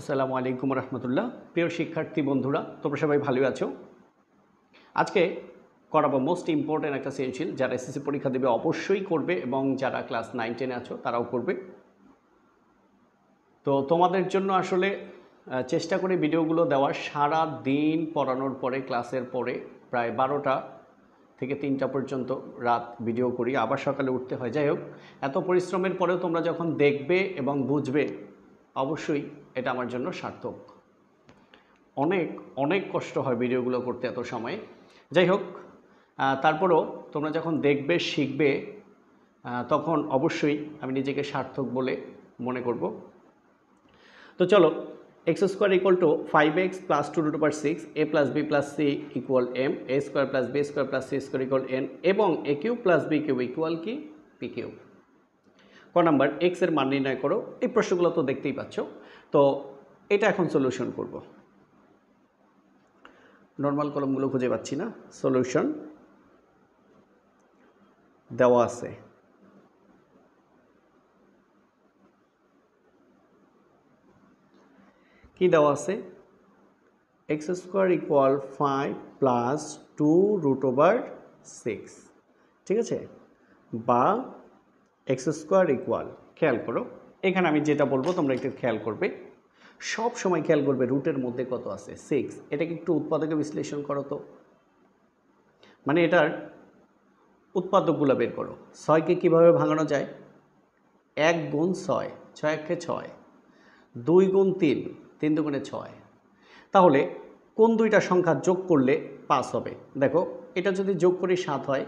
আসসালামু আলাইকুম রহমতুল্লাহ প্রিয় শিক্ষার্থী বন্ধুরা তোমরা সবাই ভালো আছো আজকে করাবো মোস্ট ইম্পর্ট্যান্ট একটা সেনশিল যারা এসএসসি পরীক্ষা দেবে অবশ্যই করবে এবং যারা ক্লাস নাইন টেনে আছো তারাও করবে তো তোমাদের জন্য আসলে চেষ্টা করে ভিডিওগুলো দেওয়ার সারা দিন পড়ানোর পরে ক্লাসের পরে প্রায় বারোটা থেকে তিনটা পর্যন্ত রাত ভিডিও করি আবার সকালে উঠতে হয় যাই হোক এত পরিশ্রমের পরেও তোমরা যখন দেখবে এবং বুঝবে অবশ্যই এটা আমার জন্য সার্থক অনেক অনেক কষ্ট হয় ভিডিওগুলো করতে এত সময় যাই হোক তারপরও তোমরা যখন দেখবে শিখবে তখন অবশ্যই আমি নিজেকে সার্থক বলে মনে করব তো চলো x square equal to five x plus two two per six a plus B plus C equal M A square plus B square plus C square equal n এবং a q plus b q equal কি p q ক number এক্সের মান নির্ণয় করো এই প্রশ্নগুলো তো দেখতেই পাচ্ছ তো এটা এখন সলিউশন করব নর্মাল কলমগুলো খুঁজে পাচ্ছি না সলিউশন দেওয়া আছে কি দেওয়া আছে x square equal five plus two root over six ঠিক আছে বা এক্স স্কোয়ার ইকুয়াল খেয়াল করো এখানে আমি যেটা বলবো তোমরা একটু খেয়াল করবে সব সময় খেয়াল করবে রুটের মধ্যে কত আছে সিক্স এটাকে একটু উৎপাদকে বিশ্লেষণ করো তো মানে এটার উৎপাদকগুলো বের করো ছয়কে কিভাবে ভাঙানো যায় এক গুণ ছয় ছয় একে ছয় দুই গুণ তিন তিন দুগুণে ছয় তাহলে কোন দুইটা সংখ্যা যোগ করলে পাঁচ হবে দেখো এটা যদি যোগ করি সাত হয়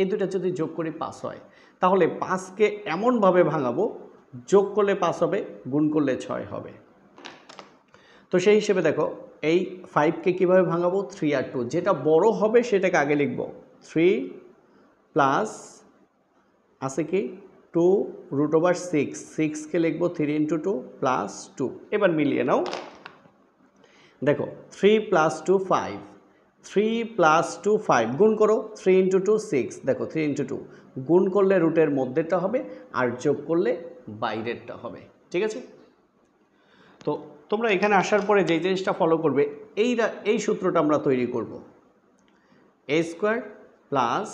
এই দুটা যদি যোগ করি পাঁচ হয় তাহলে পাঁচকে এমনভাবে ভাঙাবো যোগ করলে পাঁচ হবে গুণ করলে ছয় হবে তো সেই হিসেবে দেখো এই ফাইভকে কীভাবে ভাঙাবো থ্রি আর টু যেটা বড় হবে সেটাকে আগে লিখব থ্রি প্লাস আছে কি টু রুট ওভার সিক্স সিক্সকে লিখবো three into two plus two এবার মিলিয়ে নাও দেখো three plus two five three plus two five গুণ করো থ্রি ইন্টু টু সিক্স দেখো থ্রি ইন্টু টু গুণ করলে রুটের মধ্যেটা হবে আর যোগ করলে বাইরেরটা হবে ঠিক আছে তো তোমরা এখানে আসার পরে যে জিনিসটা ফলো করবে এই এই সূত্রটা আমরা তৈরি করব a square plus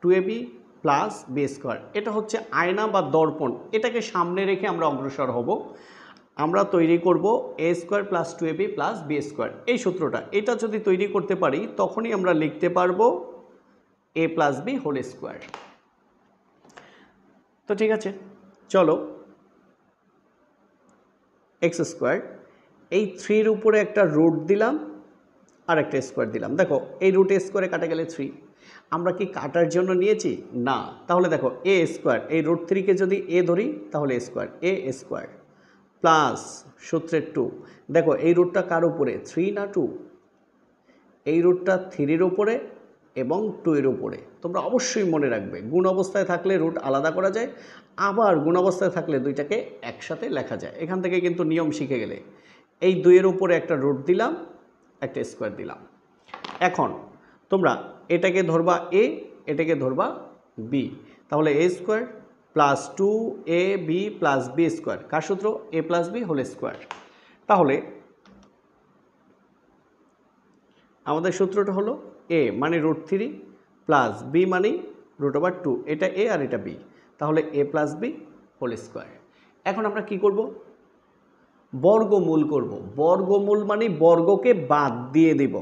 two a b plus B square এটা হচ্ছে আয়না বা দর্পণ এটাকে সামনে রেখে আমরা অগ্রসর হব আমরা তৈরি করব a square plus two b plus B square এই সূত্রটা এটা যদি তৈরি করতে পারি তখনই আমরা লিখতে পারবো a plus B whole square তো ঠিক আছে চলো এক্স স্কোয়ার এই থ্রির উপরে একটা রুট দিলাম আর একটা স্কোয়ার দিলাম দেখো এই রুটে স্কোয়ারে কাটা গেলে থ্রি আমরা কি কাটার জন্য নিয়েছি না তাহলে দেখো এ স্কোয়ার এই রুট থ্রিকে যদি এ ধরি তাহলে স্কোয়ার এ স্কোয়ার প্লাস সূত্রের টু দেখো এই রুটটা কার উপরে থ্রি না টু এই রুটটা থ্রির উপরে এবং টু এর উপরে তোমরা অবশ্যই মনে রাখবে গুণ অবস্থায় থাকলে রুট আলাদা করা যায় আবার গুণ অবস্থায় থাকলে দুইটাকে একসাথে লেখা যায় এখান থেকে কিন্তু নিয়ম শিখে গেলে এই দুইয়ের উপরে একটা রুট দিলাম একটা স্কোয়ার দিলাম এখন তোমরা এটাকে ধরবা এ এটাকে ধরবা বি তাহলে a square plus two a b plus B square কার সূত্র এ প্লাস বি হোল স্কোয়ার তাহলে আমাদের সূত্রটা হলো এ মানে রুট থ্রি প্লাস বি মানে রুট ওভার টু এটা এ আর এটা বি তাহলে a plus B whole square এখন আমরা কি করব বর্গমূল করব বর্গমূল মানে বর্গকে বাদ দিয়ে দেব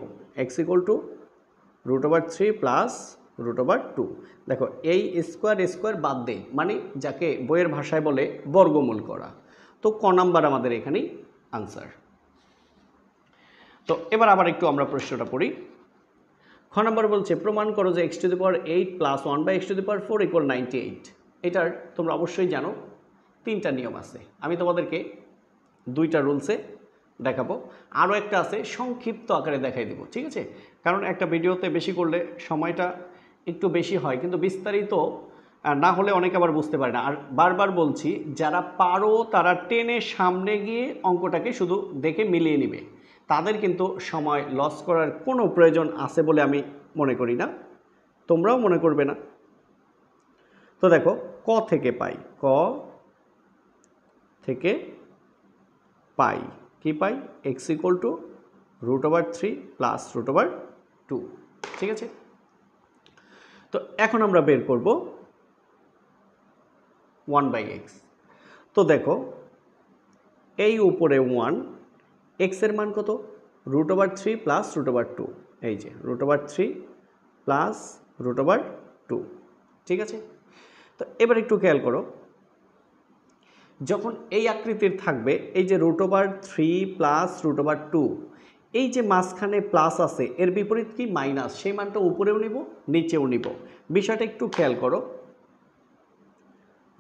x equal to root over three plus root over two দেখো এই স্কোয়ার স্কোয়ার বাদ দেই মানে যাকে বইয়ের ভাষায় বলে বর্গমূল করা তো ক নাম্বার আমাদের এখানেই আনসার তো এবার আবার একটু আমরা প্রশ্নটা করি খ নম্বর বলছে প্রমাণ করো যে x to the power eight plus one বা x to the power four equal ninety eight এটার তোমরা অবশ্যই জানো তিনটা নিয়ম আছে আমি তোমাদেরকে দুইটা রুলসে দেখাবো আরও একটা আছে সংক্ষিপ্ত আকারে দেখাই দেবো ঠিক আছে কারণ একটা ভিডিওতে বেশি করলে সময়টা একটু বেশি হয় কিন্তু বিস্তারিত না হলে অনেকে আবার বুঝতে পারে না আর বারবার বলছি যারা পারো তারা টেনে সামনে গিয়ে অঙ্কটাকে শুধু দেখে মিলিয়ে নেবে তাদের কিন্তু সময় লস করার কোনো প্রয়োজন আছে বলে আমি মনে করি না তোমরাও মনে করবে না তো দেখো ক থেকে পাই ক থেকে পাই কি পাই x equal to root over three plus root over two ঠিক আছে তো এখন আমরা বের করব ওয়ান বাই এক্স তো দেখো এই উপরে ওয়ান এক্সের মান কত root over three plus root over two এই যে root over three plus root over two ঠিক আছে তো এবার একটু খেয়াল করো যখন এই আকৃতির থাকবে এই যে root over three plus root over two এই যে মাঝখানে প্লাস আছে এর বিপরীত কি মাইনাস সেই মানটা উপরেও নিব নিচেও নিব বিষয়টা একটু খেয়াল করো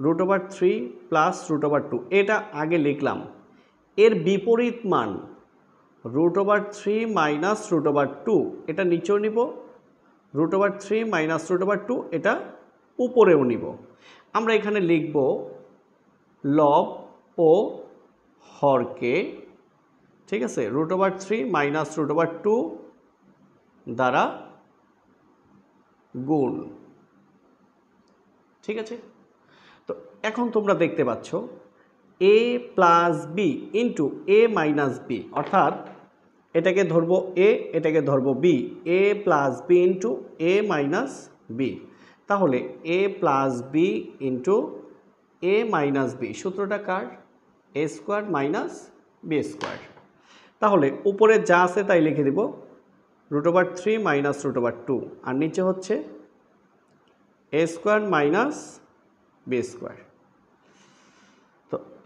root over three plus root over two এটা আগে লিখলাম এর বিপরীত মান root over three minus root over two এটা নিচেও নিব root over three minus root over two এটা উপরেও নিব আমরা এখানে লিখব লব ও হরকে ঠিক আছে root over three minus root over two দ্বারা গুণ ঠিক আছে তো এখন তোমরা দেখতে পাচ্ছ a plus b into a minus b অর্থাৎ এটাকে ধরবো এ এটাকে ধরবো b A plus b into a minus b তাহলে a plus b into a minus b সূত্রটা কার a square minus b square তাহলে উপরে যা আছে তাই লিখে দিব root over three minus root over two আর নিচে হচ্ছে এ স্কোয়ার মাইনাস বি স্কোয়ার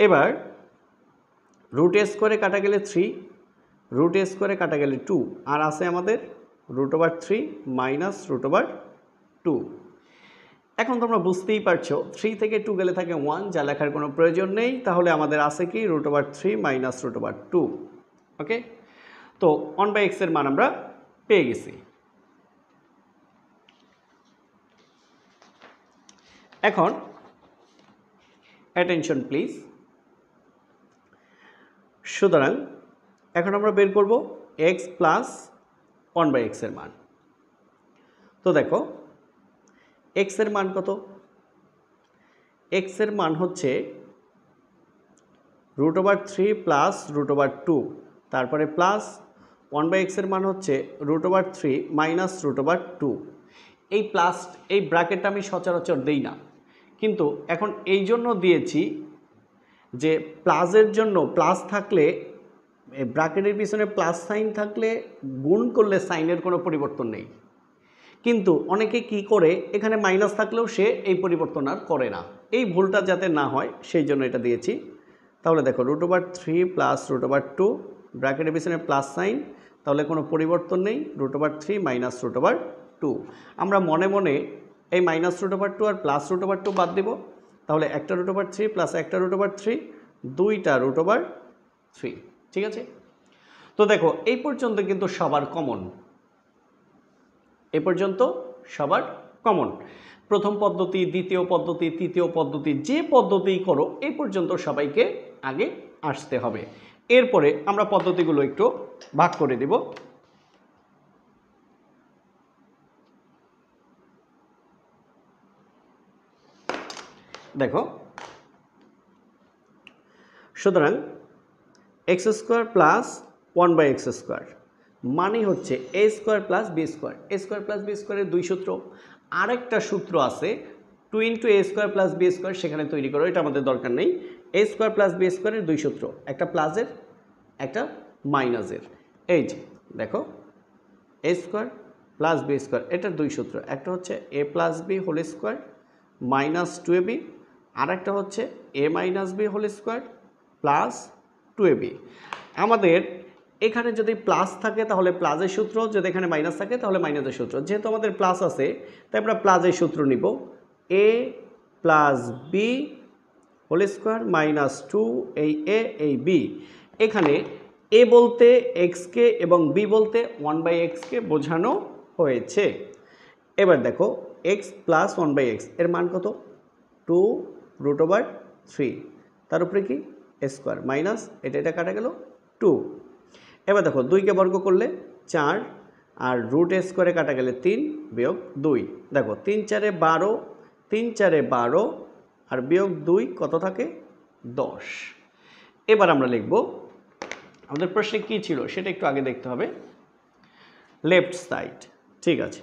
এবার রুট এস করে কাটা গেলে থ্রি রুট এস করে কাটা গেলে টু আর আছে আমাদের root over three minus root over two এখন তোমরা বুঝতেই পারছো থ্রি থেকে টু গেলে থাকে ওয়ান যা লেখার কোনো প্রয়োজন নেই তাহলে আমাদের আছে কি root over three minus root over two okay তো ওয়ান বাই এক্সের মান আমরা পেয়ে গেছি এখন অ্যাটেনশন প্লিজ সুতরাং এখন আমরা বের করব এক্স প্লাস ওয়ান বাই এক্সের মান তো দেখো এক্সের মান কত এক্সের মান হচ্ছে root over three plus root over two তারপরে প্লাস ওয়ান বাই এক্সের মান হচ্ছে root over three minus root over two এই প্লাস এই ব্র্যাকেটটা আমি সচরাচর দেই না কিন্তু এখন এই জন্য দিয়েছি যে প্লাসের জন্য প্লাস থাকলে ব্রাকেটের পিছনে প্লাস সাইন থাকলে গুণ করলে সাইনের কোনো পরিবর্তন নেই কিন্তু অনেকে কি করে এখানে মাইনাস থাকলেও সে এই পরিবর্তন আর করে না এই ভুলটা যাতে না হয় সেই জন্য এটা দিয়েছি তাহলে দেখো root over three plus root over two ব্র্যাকেটের পিছনে প্লাস সাইন তাহলে কোনো পরিবর্তন নেই root over three minus root over two আমরা মনে মনে এই মাইনাস রুট ওভার টু আর প্লাস রুট ওভার টু বাদ দেবো তাহলে একটা রুট ওভার থ্রি প্লাস একটা রুট ওভার থ্রি দুইটা রুট ওভার থ্রি ঠিক আছে তো দেখো এই পর্যন্ত কিন্তু সবার কমন এ পর্যন্ত সবার কমন প্রথম পদ্ধতি দ্বিতীয় পদ্ধতি তৃতীয় পদ্ধতি যে পদ্ধতি করো এই পর্যন্ত সবাইকে আগে আসতে হবে এরপরে আমরা পদ্ধতিগুলো একটু ভাগ করে দেব দেখো সুতরাং x square plus one by x square মানে হচ্ছে এ স্কোয়ার প্লাস বি স্কোয়ার এ স্কোয়ার প্লাস বি স্কোয়ারের দুই সূত্র আরেকটা সূত্র আছে two into a square plus B square সেখানে তৈরি করো এটা আমাদের দরকার নেই এ স্কোয়ার প্লাস বি স্কোয়ারের দুই সূত্র একটা প্লাসের একটা মাইনাসের এই যে দেখো a square plus B square এটার দুই সূত্র একটা হচ্ছে a plus B whole square minus two a b আর একটা হচ্ছে a minus b whole square plus two a b আমাদের এখানে যদি প্লাস থাকে তাহলে প্লাসের সূত্র যদি এখানে মাইনাস থাকে তাহলে মাইনাসের সূত্র যেহেতু আমাদের প্লাস আছে তাই আমরা প্লাসের সূত্র নিব a plus B whole square minus two এই এ এই বি এখানে এ বলতে এক্সকে এবং বি বলতে ওয়ান বাই এক্সকে বোঝানো হয়েছে এবার দেখো x plus one by x এর মান কত টু রুট ওভার থ্রি তার উপরে কি স্কোয়ার মাইনাস এটা এটা কাটা গেল টু এবার দেখো দুইকে বর্গ করলে চার আর রুট স্কোয়ারে কাটা গেলে তিন বিয়োগ দুই দেখো তিন চারে বারো তিন চারে বারো আর বিয়োগ দুই কত থাকে দশ এবার আমরা লিখব আমাদের প্রশ্নে কি ছিল সেটা একটু আগে দেখতে হবে লেফট সাইড ঠিক আছে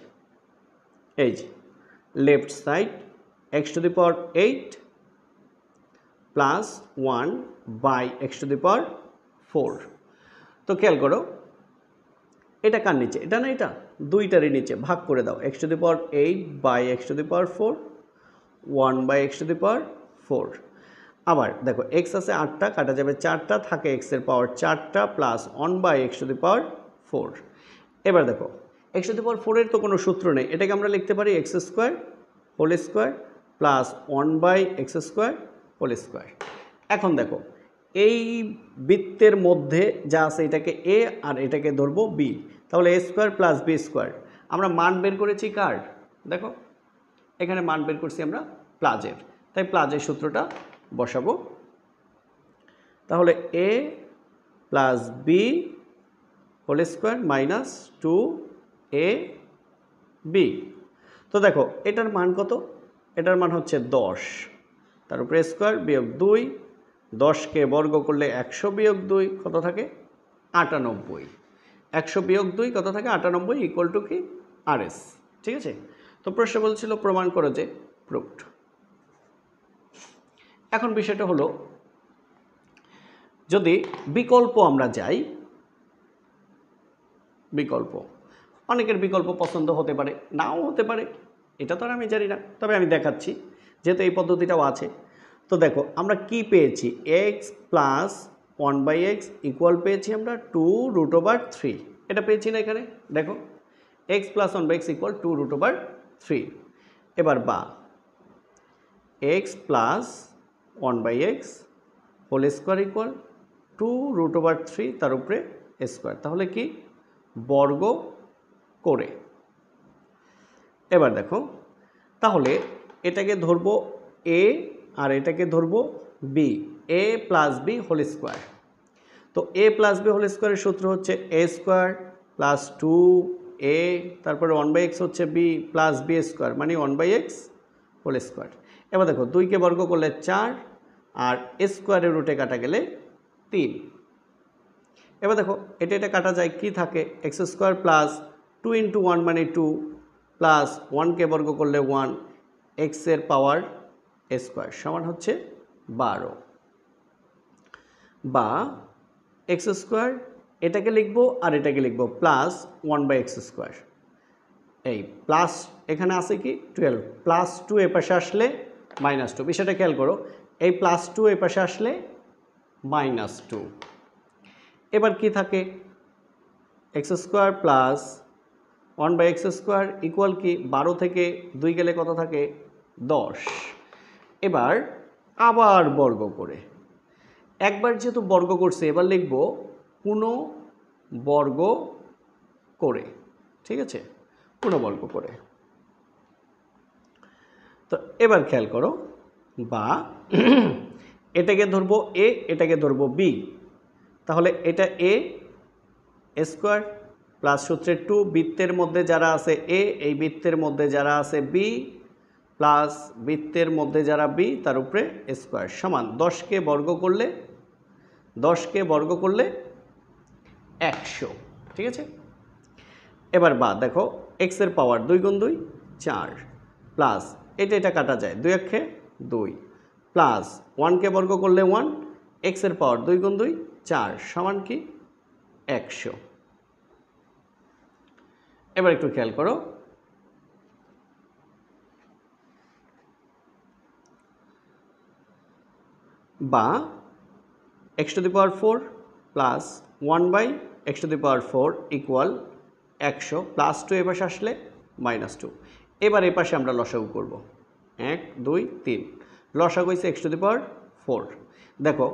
এই যে left side x to the power eight plus one by x to the power four তো খেয়াল করো এটা কার নিচে এটা না এটা দুইটারই নিচে ভাগ করে দাও x to the power eight by x to the power four one by x to the power four আবার দেখো এক্স আছে আটটা কাটা যাবে চারটা থাকে এক্সের পাওয়ার চারটা plus one by x to the power four এবার দেখো এক্স টু দি পাওয়ার ফোরের তো কোনো সূত্র নেই এটাকে আমরা লিখতে পারি x square whole square plus one by x square whole square এখন দেখো এই বৃত্তের মধ্যে যা আছে এটাকে এ আর এটাকে ধরবো বি তাহলে a square plus B square আমরা মান বের করেছি কার দেখো এখানে মান বের করছি আমরা প্লাজের তাই প্লাজের সূত্রটা বসাবো তাহলে a plus B whole square minus two a b তো দেখো এটার মান কত এটার মান হচ্ছে দশ তার উপরে স্কোয়ার বিয়োগ দুই দশকে বর্গ করলে একশো বিয়োগ দুই কত থাকে আটানব্বই একশো বিয়োগ দুই কত থাকে আটানব্বই ইকুয়াল টু কি এস ঠিক আছে তো প্রশ্ন বলছিল প্রমাণ করো যে প্রুফড এখন বিষয়টা হলো যদি বিকল্প আমরা যাই বিকল্প অনেকের বিকল্প পছন্দ হতে পারে নাও হতে পারে এটা তো আর আমি জানি না তবে আমি দেখাচ্ছি যেহেতু এই পদ্ধতিটাও আছে তো দেখো আমরা কি পেয়েছি x plus one by x equal পেয়েছি আমরা টু রুট ওভার থ্রি এটা পেয়েছি না এখানে দেখো x plus one by x equal to root over three এবার বা x plus one by x whole square equal to root over three তার উপরে স্কোয়ার তাহলে কি বর্গ করে এবার দেখো তাহলে এটাকে ধরবো এ আর এটাকে ধরবো বি এ প্লাস বি হোল স্কোয়ার তো এ প্লাস বি হোল স্কোয়ারের সূত্র হচ্ছে এ স্কোয়ার প্লাস টু এ তারপরে ওয়ান বাই এক্স হচ্ছে বি প্লাস বি স্কোয়ার মানে one by x whole square এবার দেখো দুইকে বর্গ করলে চার আর স্কোয়ারের রুটে কাটা গেলে তিন এবার দেখো এটা এটা কাটা যায় কি থাকে x square plus two into one মানে টু প্লাস ওয়ানকে বর্গ করলে ওয়ান এক্সের পাওয়ার স্কোয়ার সমান হচ্ছে বারো বা এক্স স্কোয়ার এটাকে লিখব আর এটাকে লিখবো plus one by x square এই প্লাস এখানে আছে কি টুয়েলভ প্লাস টু এপাশে আসলে মাইনাস টু বিষয়টা খেয়াল করো এই প্লাস টু এপাশে আসলে মাইনাস টু এবার কি থাকে x square plus one by x square equal কি বারো থেকে দুই গেলে কত থাকে দশ এবার আবার বর্গ করে একবার যেহেতু বর্গ করছে এবার লিখব পুনঃ বর্গ করে ঠিক আছে পুনঃবর্গ করে তো এবার খেয়াল করো বা এটাকে ধরবো এ এটাকে ধরবো বি তাহলে এটা এ স্কোয়ার প্লাস সূত্রে টু বৃত্তের মধ্যে যারা আছে এ এই বৃত্তের মধ্যে যারা আছে বি প্লাস বৃত্তের মধ্যে যারা বি তার উপরে স্কোয়ার সমান দশকে বর্গ করলে দশকে বর্গ করলে একশো ঠিক আছে এবার বা দেখো এক্সের পাওয়ার দুই গুণ দুই চার প্লাস এটা এটা কাটা যায় দুই একে দুই প্লাস ওয়ানকে বর্গ করলে ওয়ান এক্সের পাওয়ার দুই গুণ দুই চার সমান কি একশো এবার একটু খেয়াল করো বা x to the power four plus one by x to the power four equal একশো প্লাস টু এপাশে আসলে মাইনাস টু এবার এপাশে আমরা লসাগু করব এক দুই তিন লসাগু হয়েছে x to the power four দেখো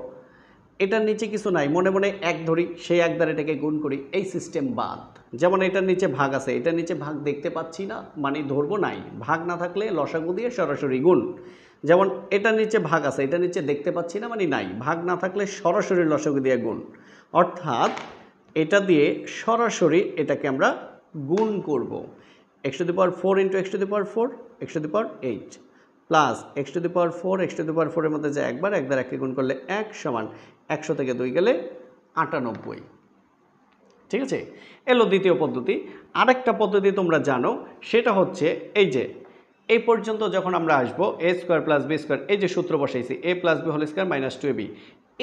এটার নিচে কিছু নাই মনে মনে এক ধরি সেই এক এটাকে গুণ করি এই সিস্টেম বাদ যেমন এটার নিচে ভাগ আছে এটার নিচে ভাগ দেখতে পাচ্ছি না মানে ধরবো নাই ভাগ না থাকলে লসাগু দিয়ে সরাসরি গুণ যেমন এটা নিচে ভাগ আছে এটা নিচে দেখতে পাচ্ছি না মানে নাই ভাগ না থাকলে সরাসরি লসক দিয়ে গুণ অর্থাৎ এটা দিয়ে সরাসরি এটাকে আমরা গুণ করব x to the power four into x to the power four x to the power eight plus x to the power four x to the power ফোরের মধ্যে যে একবার একবার দ্বারা গুণ করলে এক সমান একশো থেকে দুই গেলে আটানব্বই ঠিক আছে এলো দ্বিতীয় পদ্ধতি আরেকটা পদ্ধতি তোমরা জানো সেটা হচ্ছে এই যে এই পর্যন্ত যখন আমরা আসবো A square plus B square এই যে সূত্র বসাইছি A plus B whole square minus two B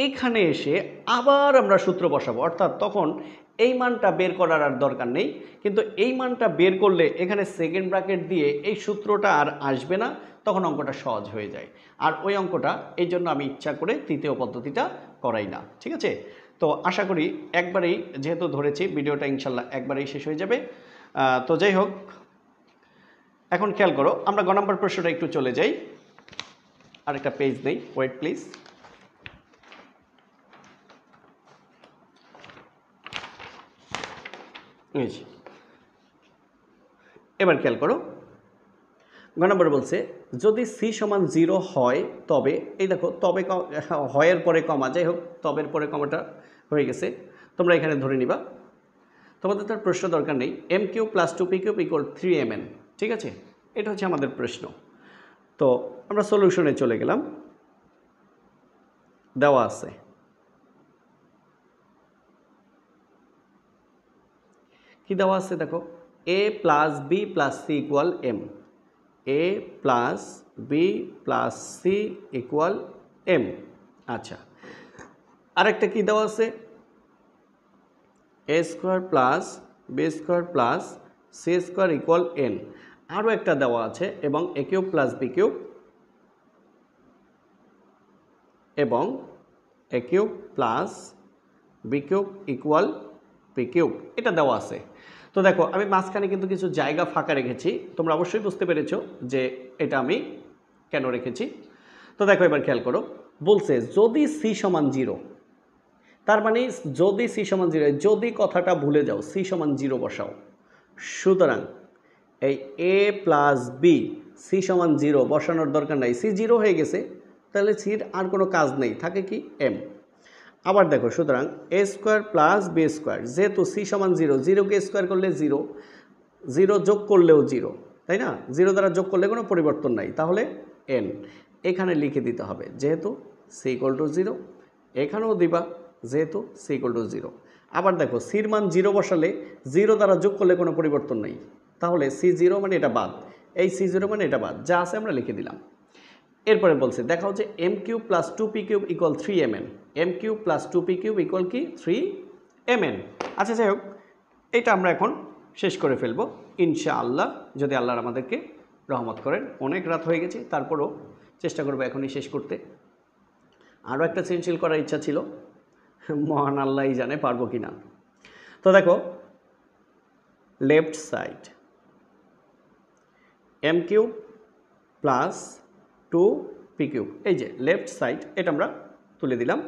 এখানে এসে আবার আমরা সূত্র বসাবো অর্থাৎ তখন এই মানটা বের করার আর দরকার নেই কিন্তু এই মানটা বের করলে এখানে সেকেন্ড ব্র্যাকেট দিয়ে এই সূত্রটা আর আসবে না তখন অঙ্কটা সহজ হয়ে যায় আর ওই অঙ্কটা এই জন্য আমি ইচ্ছা করে তৃতীয় পদ্ধতিটা করাই না ঠিক আছে তো আশা করি একবারেই যেহেতু ধরেছি ভিডিওটা ইনশাল্লাহ একবারেই শেষ হয়ে যাবে তো যাই হোক এখন খেয়াল করো আমরা গ নম্বর প্রশ্নটা একটু চলে যাই আর একটা পেজ নেই ওয়েট প্লিজ এবার খেয়াল করো গ নম্বর বলছে যদি সি সমান জিরো হয় তবে এই দেখো তবে হয়ের পরে কমা যাই হোক তবের পরে কমাটা হয়ে গেছে তোমরা এখানে ধরে নিবা তোমাদের তার প্রশ্ন দরকার নেই M Q plus two P Q equal three M N ঠিক আছে এটা হচ্ছে আমাদের প্রশ্ন তো আমরা সলিউশনে চলে গেলাম দেওয়া আছে কি দেওয়া আছে দেখো A plus B plus C equal M A plus B plus C equal M আচ্ছা আরেকটা কি দেওয়া আছে A square plus B square plus C square equal N আরও একটা দেওয়া আছে এবং A cube plus B cube এবং A cube plus B cube equal P cube এটা দেওয়া আছে তো দেখো আমি মাঝখানে কিন্তু কিছু জায়গা ফাঁকা রেখেছি তোমরা অবশ্যই বুঝতে পেরেছ যে এটা আমি কেন রেখেছি তো দেখো এবার খেয়াল করো বলছে যদি সি সমান জিরো তার মানে যদি সি সমান জিরো যদি কথাটা ভুলে যাও সি সমান জিরো বসাও সুতরাং এই এ প্লাস বি সি সমান জিরো বসানোর দরকার নাই সি জিরো হয়ে গেছে তাহলে সির আর কোনো কাজ নেই থাকে কি এম আবার দেখো সুতরাং A square plus B square যেহেতু সি সমান জিরো জিরোকে স্কোয়ার করলে জিরো জিরো যোগ করলেও জিরো তাই না জিরো দ্বারা যোগ করলে কোনো পরিবর্তন নাই তাহলে এন এখানে লিখে দিতে হবে যেহেতু সি ইকোয়াল টু জিরো এখানেও দিবা যেহেতু সি ইকোয়াল টু জিরো আবার দেখো সির মান জিরো বসালে জিরো দ্বারা যোগ করলে কোনো পরিবর্তন নেই তাহলে সি জিরো মানে এটা বাদ এই সি জিরো মানে এটা বাদ যা আছে আমরা লিখে দিলাম এরপরে বলছে দেখা হচ্ছে M cube plus two P cube equal three M N M cube plus two P cube equal কি থ্রি এম এন আচ্ছা যাই হোক এটা আমরা এখন শেষ করে ফেলবো ইনশাআল্লাহ যদি আল্লাহর আমাদেরকে রহমত করেন অনেক রাত হয়ে গেছে তারপরও চেষ্টা করবো এখনই শেষ করতে আরও একটা সৃজনশীল করার ইচ্ছা ছিল মহান আল্লাহই জানে পারবো কি না তো দেখো left side M cube plus two P cube এই যে লেফট সাইড এটা আমরা তুলে দিলাম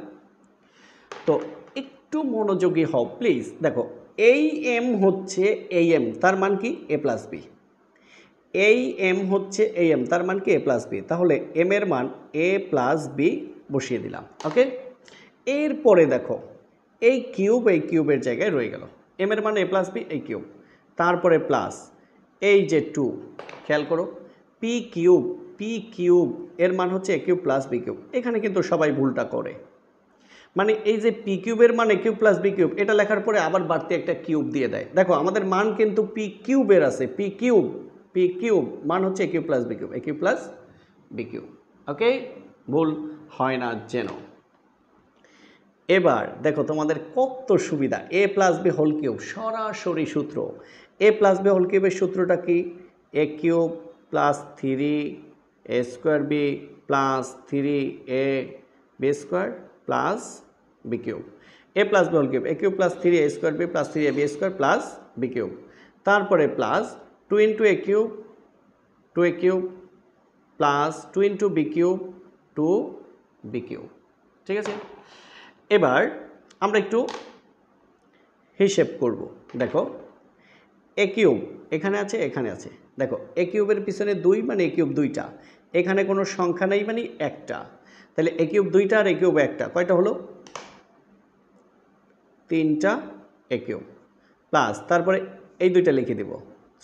তো একটু মনোযোগী হও প্লিজ দেখো এই এম হচ্ছে এই এম তার মান কি এ প্লাস বি এই এম হচ্ছে এই এম তার মান কি এ প্লাস বি তাহলে এম এর মান এ প্লাস বি বসিয়ে দিলাম ওকে এরপরে দেখো এই কিউব এই কিউবের জায়গায় রয়ে গেল এম এর মান এ প্লাস বি এই কিউব তারপরে প্লাস এই যে টু খেয়াল করো পি কিউব পি কিউব এর মান হচ্ছে A cube plus B cube এখানে কিন্তু সবাই ভুলটা করে মানে এই যে পি কিউবের মানে কিউব প্লাস বি কিউব এটা লেখার পরে আবার বাড়তি একটা কিউব দিয়ে দেয় দেখো আমাদের মান কিন্তু পি কিউবের আছে পি কিউব পি কিউব মান হচ্ছে A cube plus B cube A cube plus B cube okay ভুল হয় না যেন এবার দেখো তোমাদের কত সুবিধা A plus B whole cube সরাসরি সূত্র এ প্লাস বি হোল কিউবের সূত্রটা কি A cube plus three A square B plus three A B square plus B cube A plus B whole cube A cube plus three A square B plus three A B square plus B cube তারপরে plus two into A cube two A cube plus two into B cube two B cube ঠিক আছে এবার আমরা একটু হিসেব করব দেখো এ cube এখানে আছে এখানে আছে দেখো এ কিউবের পিছনে দুই মানে এ কিউব দুইটা এখানে কোনো সংখ্যা নেই মানে একটা তাহলে এ কিউব দুইটা আর এ কিউব একটা কয়টা হলো তিনটা এ কিউব প্লাস তারপরে এই দুইটা লিখে দেব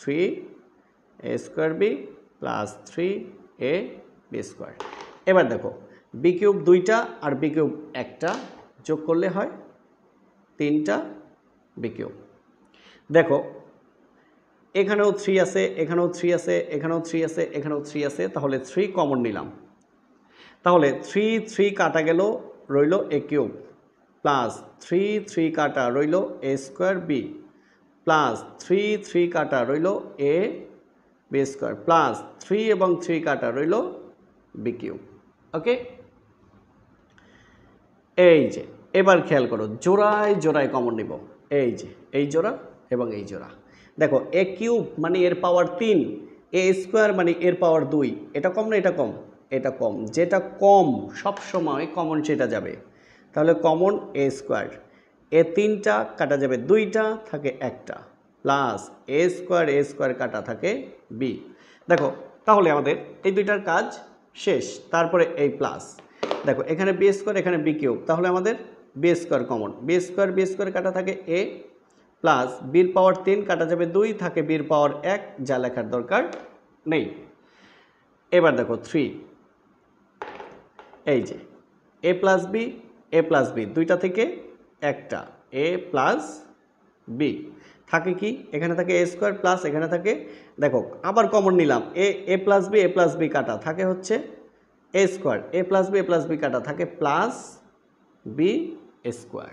three A square B plus three A B square এবার দেখো বি কিউব দুইটা আর বি কিউব একটা যোগ করলে হয় তিনটা বি কিউব দেখো এখানেও থ্রি আছে এখানেও থ্রি আছে এখানেও থ্রি আছে এখানেও থ্রি আছে তাহলে থ্রি কমন নিলাম তাহলে থ্রি থ্রি কাটা গেল রইল A cube plus three three কাটা রইল A square B plus three three কাটা রইল A B square plus three এবং থ্রি কাটা রইল বি কিউব ওকে এই যে এবার খেয়াল করো জোড়ায় জোড়ায় কমন নিব এই যে এই জোড়া এবং এই জোড়া দেখো এ কিউব মানে এর পাওয়ার তিন এ স্কোয়ার মানে এর পাওয়ার দুই এটা কম না এটা কম এটা কম যেটা কম সব সময় কমন সেটা যাবে তাহলে কমন এ স্কোয়ার এ তিনটা কাটা যাবে দুইটা থাকে একটা plus A square A square কাটা থাকে বি দেখো তাহলে আমাদের এই দুইটার কাজ শেষ তারপরে এই প্লাস দেখো এখানে বি স্কোয়ার এখানে বি কিউব তাহলে আমাদের B square common B square B square কাটা থাকে এ প্লাস বির পাওয়ার তিন কাটা যাবে দুই থাকে বির পাওয়ার এক যা লেখার দরকার নেই এবার দেখো থ্রি এই যে A plus B A plus B দুইটা থেকে একটা এ প্লাস বি থাকে কি এখানে থাকে এ স্কোয়ার প্লাস এখানে থাকে দেখো আবার কমন নিলাম A A plus B A plus B কাটা থাকে হচ্ছে এ square A plus B A plus B কাটা থাকে প্লাস বি স্কোয়ার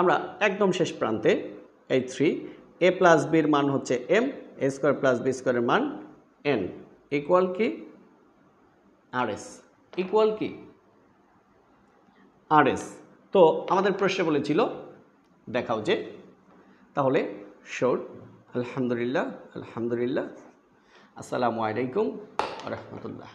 আমরা একদম শেষ প্রান্তে এই থ্রি এ প্লাস বির মান হচ্ছে এম এ স্কোয়ার প্লাস বি স্কোয়ারের মান এন ইকুয়াল কি আর এস ইকুয়াল কি আর এস তো আমাদের প্রশ্নে বলেছিল দেখাও যে তাহলে শোর আলহামদুলিল্লাহ আলহামদুলিল্লাহ আসসালামু আলাইকুম রহমতুল্লাহ